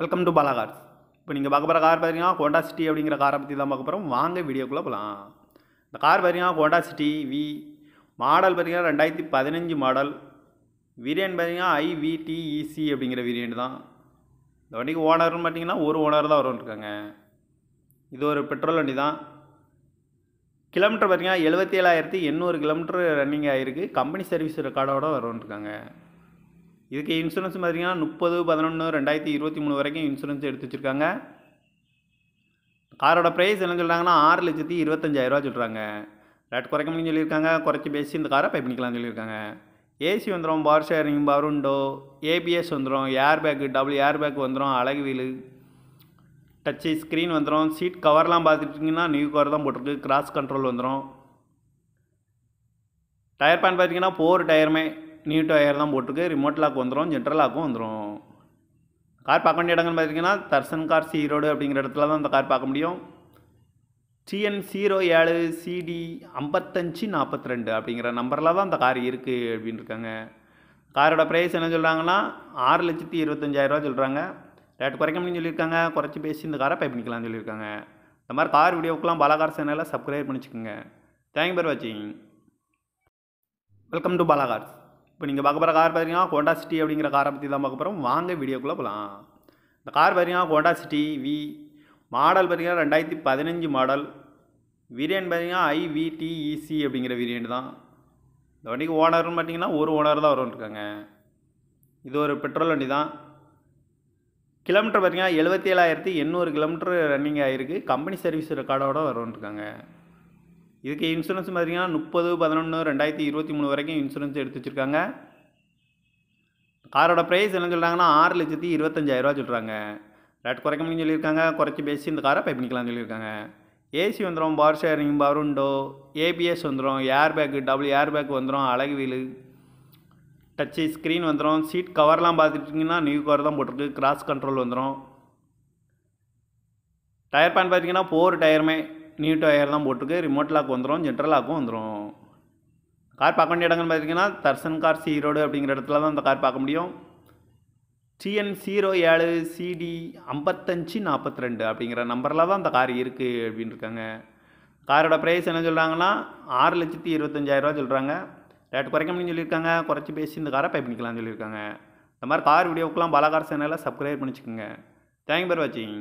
welcome to Bala cars இப்போ நீங்கள் பார்க்க போகிற கார் பார்த்தீங்கன்னா ஹோண்டா சிட்டி அப்படிங்கிற காரை பற்றி தான் பார்க்க போகிறோம் வாங்க வீடியோக்குள்ளே போகலாம் இந்த கார் பார்த்தீங்கன்னா ஹோண்டா சிட்டி வி மாடல் பார்த்தீங்கன்னா ரெண்டாயிரத்தி பதினஞ்சு மாடல் விரியன் பார்த்தீங்கன்னா ஐவிடிஇசி e அப்படிங்கிற விரியன் தான் இந்த வண்டிக்கு ஓனர்னு பார்த்தீங்கன்னா ஒரு ஓனர் தான் வரும்னு இருக்காங்க இது ஒரு பெட்ரோல் வண்டி தான் கிலோமீட்டர் பார்த்தீங்கன்னா எழுபத்தி ஏழாயிரத்தி எண்ணூறு கிலோமீட்டர் ரன்னிங் ஆகிருக்கு கம்பெனி சர்வீஸ் ரெக்கார்டோட வரும்னு இருக்காங்க இதுக்கு இன்சூரன்ஸ் பார்த்தீங்கன்னா முப்பது பதினொன்று ரெண்டாயிரத்தி இருபத்தி மூணு வரைக்கும் இன்சூரன்ஸ் எடுத்து வச்சுருக்காங்க காரோட ப்ரைஸ் என்ன சொல்கிறாங்கன்னா ஆறு லட்சத்தி இருபத்தஞ்சாயிரரூவா சொல்கிறாங்க ரேட் குறைக்க முடியும் சொல்லியிருக்காங்க குறைச்சி பேசி இந்த காரை பை பண்ணிக்கலாம்னு சொல்லியிருக்காங்க ஏசி வந்துடும் பவர் ஷேரிங் பருண்டோ ஏபிஎஸ் வந்துடும் air bag double air bag வந்துடும் அழகு வீலு டச்சு ஸ்க்ரீன் வந்துடும் சீட் கவர்லாம் பார்த்துட்டிங்கன்னா நியூ கவர் தான் போட்டிருக்கு கிராஸ் கண்ட்ரோல் வந்துடும் டயர் பேன் பார்த்தீங்கன்னா ஃபோர் டயருமே நியூட்டோ ஏர் தான் போட்டிருக்கு ரிமோட் லாக் வந்துடும் ஜென்ரல் லாக்கும் வந்துடும் கார் பார்க்க வேண்டிய இடங்கள்னு பார்த்தீங்கன்னா தர்சன் கார் சி ரோடு அப்படிங்கிற இடத்துல தான் அந்த கார் பார்க்க முடியும் டிஎன் ஜீரோ ஏழு சிடி ஐம்பத்தஞ்சு நாற்பத்தி ரெண்டு அப்படிங்கிற நம்பரில் தான் அந்த கார் இருக்குது அப்படின்னு இருக்காங்க காரோட ப்ரைஸ் என்ன சொல்கிறாங்கன்னா ஆறு லட்சத்தி இருபத்தஞ்சாயிரரூவா சொல்கிறாங்க ரேட் குறைக்க முடியும்னு சொல்லியிருக்காங்க குறைச்சி பேசி இந்த காரை பை பண்ணிக்கலாம்னு சொல்லியிருக்காங்க இந்த மாதிரி கார் வீடியோக்கெலாம் பாலாகார் சேனலில் சப்ஸ்கிரைப் பண்ணிச்சுக்கோங்க தேங்க் ஃபார் வாட்சிங் வெல்கம் டு பாலாகார்ஸ் இப்போ நீங்கள் பார்க்க போகிற கார் பார்த்தீங்கன்னா ஹோண்டா சிட்டி அப்படிங்கிற காரை பற்றி தான் பார்க்க போகிறோம் வாங்க வீடியோக்குள்ளே போகலாம் இந்த கார் பார்த்தீங்கன்னா ஹோண்டா சிட்டி வி மாடல் பார்த்தீங்கன்னா ரெண்டாயிரத்தி பதினஞ்சு மாடல் விரியன் பார்த்தீங்கன்னா ஐவிடிஇசி e அப்படிங்கிற விரியன் தான் இந்த வண்டிக்கு ஓனர்னு பார்த்தீங்கன்னா ஒரு ஓனர் தான் வரும்னு இருக்காங்க இது ஒரு பெட்ரோல் வண்டி தான் கிலோமீட்டர் பார்த்தீங்கன்னா எழுபத்தி ஏழாயிரத்தி எண்ணூறு கிலோமீட்டர் ரன்னிங் ஆகிருக்கு கம்பெனி சர்வீஸ் ரெக்கார்டோடு வரும்னு இருக்காங்க இதுக்கு இன்சூரன்ஸ் பார்த்திங்கன்னா முப்பது பதினொன்று ரெண்டாயிரத்தி இருபத்தி மூணு வரைக்கும் இன்சூரன்ஸ் எடுத்து வச்சுருக்காங்க காரோட ப்ரைஸ் என்ன சொல்கிறாங்கன்னா ஆறு லட்சத்தி இருபத்தஞ்சாயிரரூவா சொல்கிறாங்க ரேட் குறைக்க முடியும் சொல்லியிருக்காங்க குறைச்சி பேசி இந்த காரை பை பண்ணிக்கலாம்னு சொல்லியிருக்காங்க ஏசி வந்துடும் power sharing power window ABS வந்துடும் air bag double air bag வந்துடும் அழகு வீலு டச்சு ஸ்க்ரீன் வந்துடும் சீட் கவர்லாம் பார்த்துட்டிங்கன்னா நியூ கவர் தான் போட்டிருக்கு கிராஸ் கண்ட்ரோல் வந்துடும் டயர் பேன் பார்த்தீங்கன்னா ஃபோர் டயருமே நியூட்டோ ஏர் தான் போட்டிருக்கு ரிமோட் லாக் வந்துடும் ஜென்ரல் லாக்கும் வந்துடும் கார் பார்க்க வேண்டிய இடங்கள்னு பார்த்தீங்கன்னா தர்சன் கார் சி ரோடு அப்படிங்கிற இடத்துல தான் அந்த கார் பார்க்க முடியும் டிஎன் சீரோ ஏழு சிடி ஐம்பத்தஞ்சு நாற்பத்தி ரெண்டு அப்படிங்கிற நம்பரில் தான் அந்த கார் இருக்குது அப்படின்னு இருக்காங்க காரோட ப்ரைஸ் என்ன சொல்கிறாங்கன்னா ஆறு லட்சத்தி இருபத்தஞ்சாயிரரூவா சொல்கிறாங்க ரேட் குறைக்க முடியும் சொல்லியிருக்காங்க குறைச்சி பேசி இந்த காரை பை பண்ணிக்கலாம்னு சொல்லியிருக்காங்க இந்த மாதிரி கார் வீடியோக்கெலாம் பல கார் சேனலில் சப்ஸ்கிரைப் பண்ணிச்சுக்கோங்க தேங்க் ஃபார் வாட்சிங்